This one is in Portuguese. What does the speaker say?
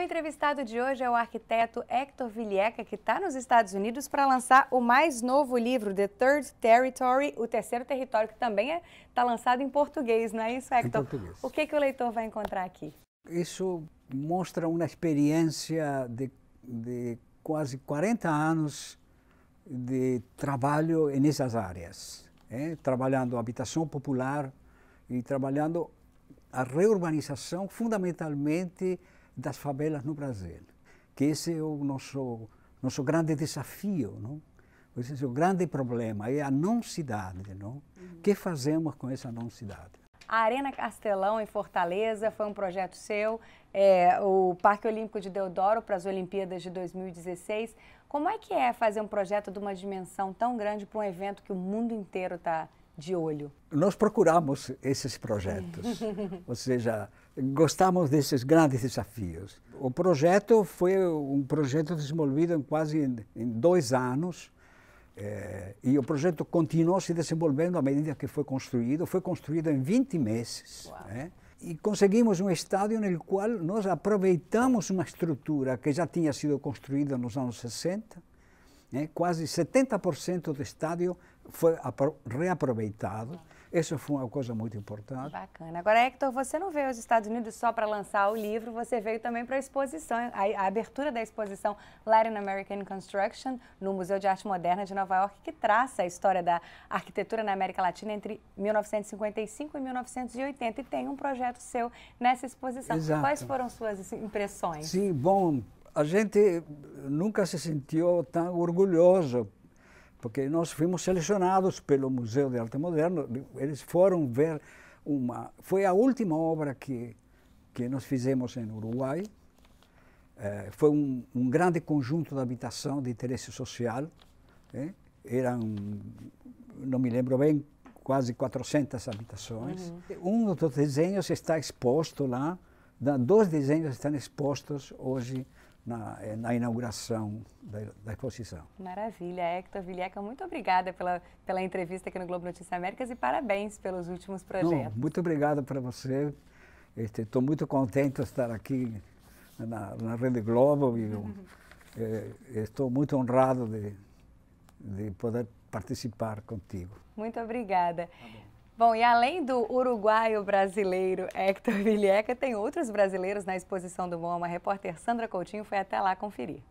meu entrevistado de hoje é o arquiteto Hector Vilieca, que está nos Estados Unidos para lançar o mais novo livro, The Third Territory, o terceiro território, que também está é, tá lançado em português, não é isso, Hector? Em português. O que, que o leitor vai encontrar aqui? Isso mostra uma experiência de, de quase 40 anos de trabalho nessas áreas, é? trabalhando habitação popular e trabalhando a reurbanização fundamentalmente das favelas no Brasil. Que esse é o nosso, nosso grande desafio, não? Esse é o grande problema, é a não cidade, não? O uhum. que fazemos com essa não cidade? A Arena Castelão, em Fortaleza, foi um projeto seu. É, o Parque Olímpico de Deodoro para as Olimpíadas de 2016. Como é que é fazer um projeto de uma dimensão tão grande para um evento que o mundo inteiro está de olho? Nós procuramos esses projetos, é. ou seja, gostamos desses grandes desafios. O projeto foi um projeto desenvolvido em quase em dois anos eh, e o projeto continuou se desenvolvendo à medida que foi construído. Foi construído em 20 meses. Né? E conseguimos um estádio no qual nós aproveitamos uma estrutura que já tinha sido construída nos anos 60 né? Quase 70% do estádio foi reaproveitado. Isso foi uma coisa muito importante. Bacana. Agora, Hector, você não veio aos Estados Unidos só para lançar o livro, você veio também para a exposição, a, a, abertura da exposição Latin American Construction no Museu de Arte Moderna de Nova York, que traça a história da arquitetura na América Latina entre 1955 e 1980. E tem um projeto seu nessa exposição. Exato. Quais foram suas assim, impressões? Sim, bom, a gente nunca se sentiu tão orgulhoso, porque nós fomos selecionados pelo Museu de Arte Moderna, eles foram ver uma... Foi a última obra que, que nós fizemos em Uruguai, é, foi um, um, grande conjunto de habitação de interesse social, eh. eram, não me lembro bem, quase 400 habitações. Uhum. Um dos desenhos está exposto lá, dois desenhos estão expostos hoje na, eh, na, inauguração da, da exposição. Maravilha, Hector Vilheca, muito obrigada pela, pela entrevista aqui no Globo Notícias Américas e parabéns pelos últimos projetos. Não, muito obrigado para você. Estou muito contente de estar aqui na, na Rede Globo e eu, eh, estou muito honrado de, de poder participar contigo. Muito obrigada. Tá Bom, e além do uruguaio brasileiro Hector Vilheca, tem outros brasileiros na exposição do MoMA. A repórter Sandra Coutinho foi até lá conferir.